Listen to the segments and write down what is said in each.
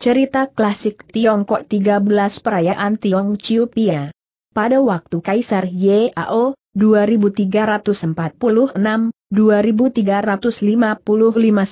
Cerita klasik Tiongkok 13 Perayaan Tiong Chiu Pia. Pada waktu Kaisar Yao, 2346-2355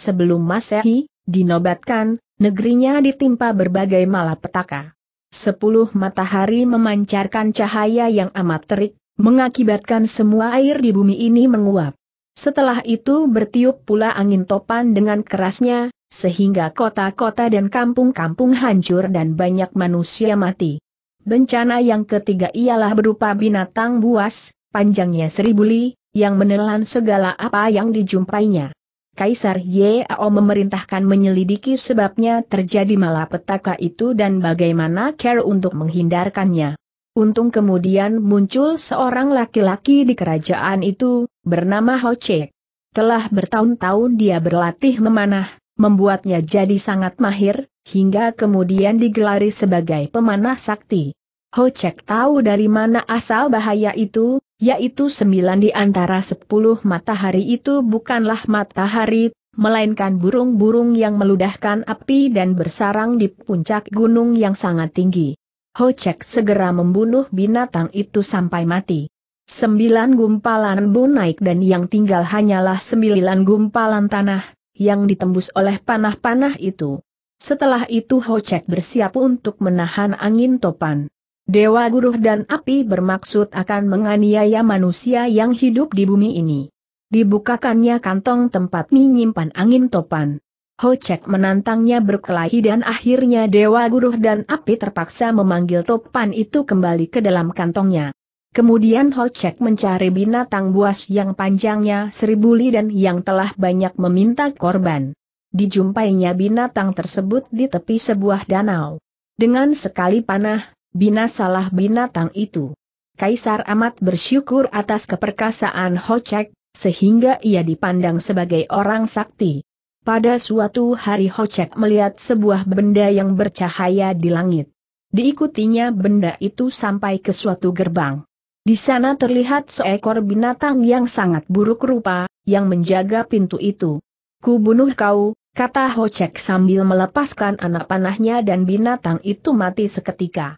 sebelum Masehi, dinobatkan, negerinya ditimpa berbagai malapetaka. Sepuluh matahari memancarkan cahaya yang amat terik, mengakibatkan semua air di bumi ini menguap. Setelah itu bertiup pula angin topan dengan kerasnya, sehingga kota-kota dan kampung-kampung hancur dan banyak manusia mati. Bencana yang ketiga ialah berupa binatang buas, panjangnya seribu li, yang menelan segala apa yang dijumpainya. Kaisar Yeo memerintahkan menyelidiki sebabnya terjadi malapetaka itu dan bagaimana care untuk menghindarkannya. Untung kemudian muncul seorang laki-laki di kerajaan itu, bernama Ho Chek. Telah bertahun-tahun dia berlatih memanah, membuatnya jadi sangat mahir, hingga kemudian digelari sebagai pemanah sakti. Ho Chek tahu dari mana asal bahaya itu, yaitu sembilan di antara sepuluh matahari itu bukanlah matahari, melainkan burung-burung yang meludahkan api dan bersarang di puncak gunung yang sangat tinggi. Ho Chek segera membunuh binatang itu sampai mati. Sembilan gumpalan bu naik dan yang tinggal hanyalah sembilan gumpalan tanah, yang ditembus oleh panah-panah itu. Setelah itu Ho Chek bersiap untuk menahan angin topan. Dewa Guruh dan Api bermaksud akan menganiaya manusia yang hidup di bumi ini. Dibukakannya kantong tempat menyimpan angin topan. Ho Chek menantangnya berkelahi dan akhirnya Dewa Guru dan Api terpaksa memanggil topan itu kembali ke dalam kantongnya. Kemudian Ho Chek mencari binatang buas yang panjangnya seribu li dan yang telah banyak meminta korban. Dijumpainya binatang tersebut di tepi sebuah danau. Dengan sekali panah, binasalah binatang itu. Kaisar amat bersyukur atas keperkasaan Ho Chek, sehingga ia dipandang sebagai orang sakti. Pada suatu hari ho Chek melihat sebuah benda yang bercahaya di langit. Diikutinya benda itu sampai ke suatu gerbang. Di sana terlihat seekor binatang yang sangat buruk rupa, yang menjaga pintu itu. Ku bunuh kau, kata ho Chek sambil melepaskan anak panahnya dan binatang itu mati seketika.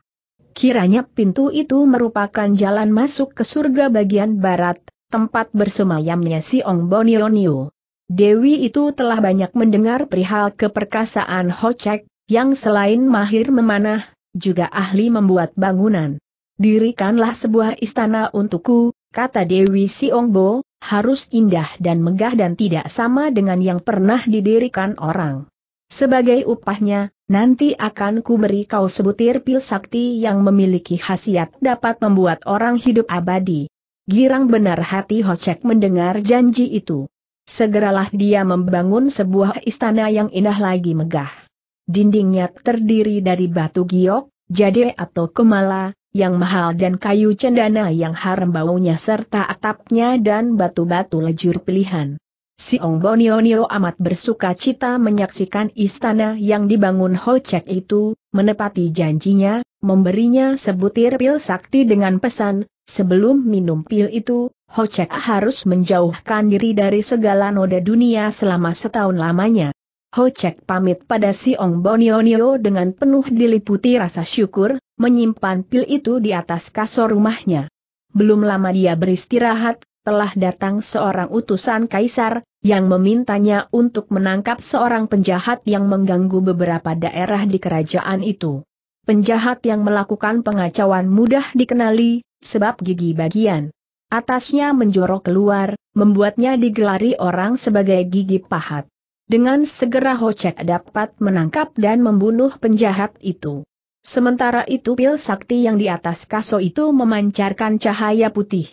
Kiranya pintu itu merupakan jalan masuk ke surga bagian barat, tempat bersemayamnya si Ong Bonionio. Dewi itu telah banyak mendengar perihal keperkasaan Hocek, yang selain mahir memanah, juga ahli membuat bangunan. Dirikanlah sebuah istana untukku, kata Dewi Siongbo, harus indah dan megah dan tidak sama dengan yang pernah didirikan orang. Sebagai upahnya, nanti akan ku beri kau sebutir pil sakti yang memiliki khasiat dapat membuat orang hidup abadi. Girang benar hati Hocek mendengar janji itu. Segeralah dia membangun sebuah istana yang indah lagi megah. Dindingnya terdiri dari batu giok, jade atau kemala, yang mahal dan kayu cendana yang harum baunya serta atapnya dan batu-batu lejur pilihan. Si Ong Bonionio amat bersuka cita menyaksikan istana yang dibangun Ho Chek itu, menepati janjinya, memberinya sebutir pil sakti dengan pesan, Sebelum minum pil itu, Hocek harus menjauhkan diri dari segala noda dunia selama setahun lamanya. Hocek pamit pada si Ong Bonionio dengan penuh diliputi rasa syukur, menyimpan pil itu di atas kasur rumahnya. Belum lama dia beristirahat, telah datang seorang utusan kaisar, yang memintanya untuk menangkap seorang penjahat yang mengganggu beberapa daerah di kerajaan itu. Penjahat yang melakukan pengacauan mudah dikenali, sebab gigi bagian atasnya menjorok keluar, membuatnya digelari orang sebagai gigi pahat. Dengan segera Hocek dapat menangkap dan membunuh penjahat itu. Sementara itu pil sakti yang di atas kaso itu memancarkan cahaya putih.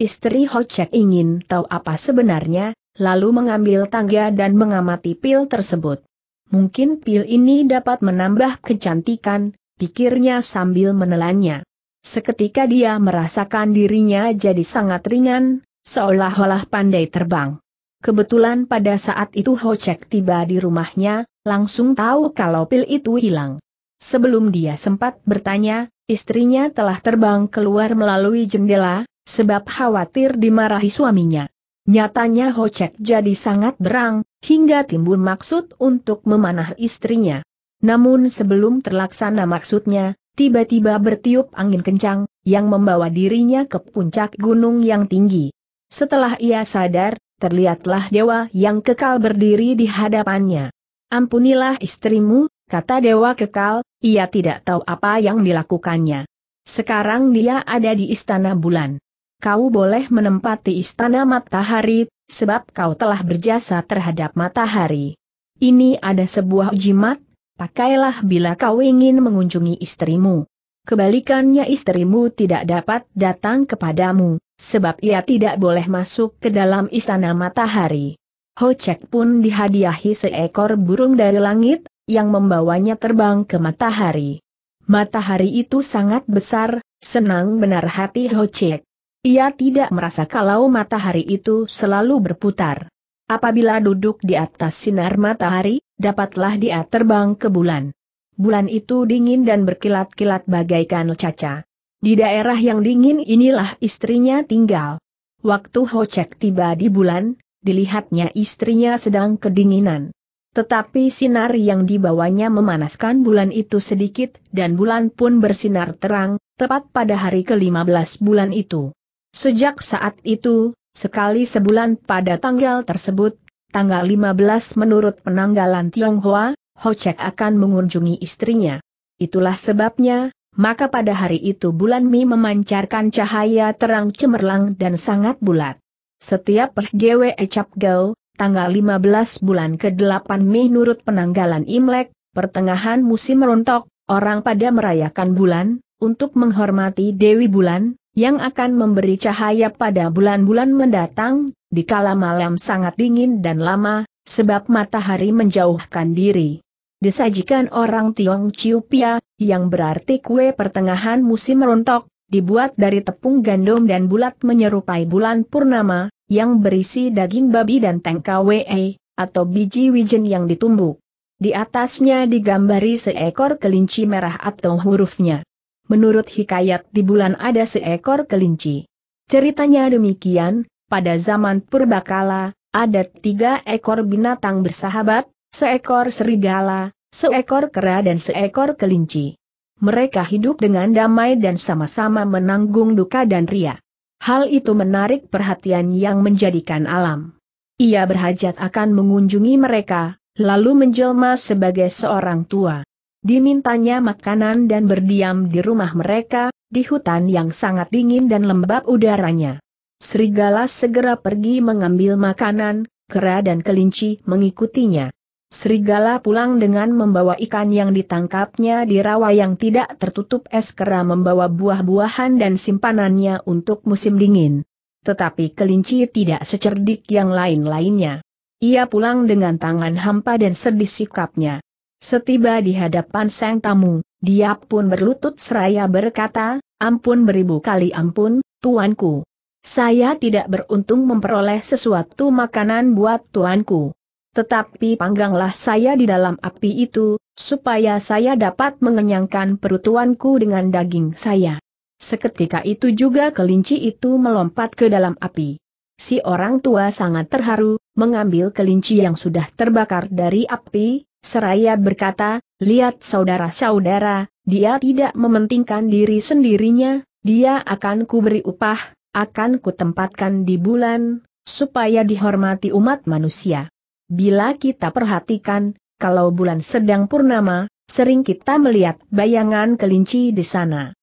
Istri Hocek ingin tahu apa sebenarnya, lalu mengambil tangga dan mengamati pil tersebut. Mungkin pil ini dapat menambah kecantikan, pikirnya sambil menelannya. Seketika dia merasakan dirinya jadi sangat ringan, seolah-olah pandai terbang. Kebetulan pada saat itu Hocek tiba di rumahnya, langsung tahu kalau pil itu hilang. Sebelum dia sempat bertanya, istrinya telah terbang keluar melalui jendela, sebab khawatir dimarahi suaminya. Nyatanya Hocek jadi sangat berang, hingga timbul maksud untuk memanah istrinya. Namun sebelum terlaksana maksudnya, tiba-tiba bertiup angin kencang, yang membawa dirinya ke puncak gunung yang tinggi. Setelah ia sadar, terlihatlah dewa yang kekal berdiri di hadapannya. Ampunilah istrimu, kata dewa kekal, ia tidak tahu apa yang dilakukannya. Sekarang dia ada di istana bulan. Kau boleh menempati istana matahari, sebab kau telah berjasa terhadap matahari. Ini ada sebuah jimat, Pakailah bila kau ingin mengunjungi istrimu. Kebalikannya istrimu tidak dapat datang kepadamu, sebab ia tidak boleh masuk ke dalam istana matahari. Hocek pun dihadiahi seekor burung dari langit, yang membawanya terbang ke matahari. Matahari itu sangat besar, senang benar hati Hocek. Ia tidak merasa kalau matahari itu selalu berputar. Apabila duduk di atas sinar matahari, dapatlah dia terbang ke bulan. Bulan itu dingin dan berkilat-kilat bagaikan caca. Di daerah yang dingin inilah istrinya tinggal. Waktu Hocek tiba di bulan, dilihatnya istrinya sedang kedinginan. Tetapi sinar yang dibawanya memanaskan bulan itu sedikit dan bulan pun bersinar terang, tepat pada hari ke-15 bulan itu. Sejak saat itu, sekali sebulan pada tanggal tersebut, tanggal 15 menurut penanggalan Tionghoa, Ho Chek akan mengunjungi istrinya. Itulah sebabnya, maka pada hari itu bulan Mi memancarkan cahaya terang cemerlang dan sangat bulat. Setiap PGW Ecap Gao, tanggal 15 bulan ke-8 Mei menurut penanggalan Imlek, pertengahan musim rontok, orang pada merayakan bulan, untuk menghormati Dewi Bulan, yang akan memberi cahaya pada bulan-bulan mendatang, di dikala malam sangat dingin dan lama, sebab matahari menjauhkan diri. Disajikan orang Tiong Chiu Pia, yang berarti kue pertengahan musim rontok, dibuat dari tepung gandum dan bulat menyerupai bulan purnama, yang berisi daging babi dan tengkawe, atau biji wijen yang ditumbuk. Di atasnya digambari seekor kelinci merah atau hurufnya. Menurut hikayat di bulan ada seekor kelinci. Ceritanya demikian, pada zaman purbakala, ada tiga ekor binatang bersahabat, seekor serigala, seekor kera dan seekor kelinci. Mereka hidup dengan damai dan sama-sama menanggung duka dan ria. Hal itu menarik perhatian yang menjadikan alam. Ia berhajat akan mengunjungi mereka, lalu menjelma sebagai seorang tua. Dimintanya makanan dan berdiam di rumah mereka, di hutan yang sangat dingin dan lembab udaranya. Serigala segera pergi mengambil makanan, kera dan kelinci mengikutinya. Serigala pulang dengan membawa ikan yang ditangkapnya di rawa yang tidak tertutup es kera membawa buah-buahan dan simpanannya untuk musim dingin. Tetapi kelinci tidak secerdik yang lain-lainnya. Ia pulang dengan tangan hampa dan sedih sikapnya. Setiba di hadapan sang tamu, dia pun berlutut seraya berkata, ampun beribu kali ampun, tuanku. Saya tidak beruntung memperoleh sesuatu makanan buat tuanku. Tetapi pangganglah saya di dalam api itu, supaya saya dapat mengenyangkan perut tuanku dengan daging saya. Seketika itu juga kelinci itu melompat ke dalam api. Si orang tua sangat terharu, mengambil kelinci yang sudah terbakar dari api, seraya berkata, lihat saudara-saudara, dia tidak mementingkan diri sendirinya, dia akan kuberi upah, akan kutempatkan di bulan, supaya dihormati umat manusia. Bila kita perhatikan, kalau bulan sedang purnama, sering kita melihat bayangan kelinci di sana.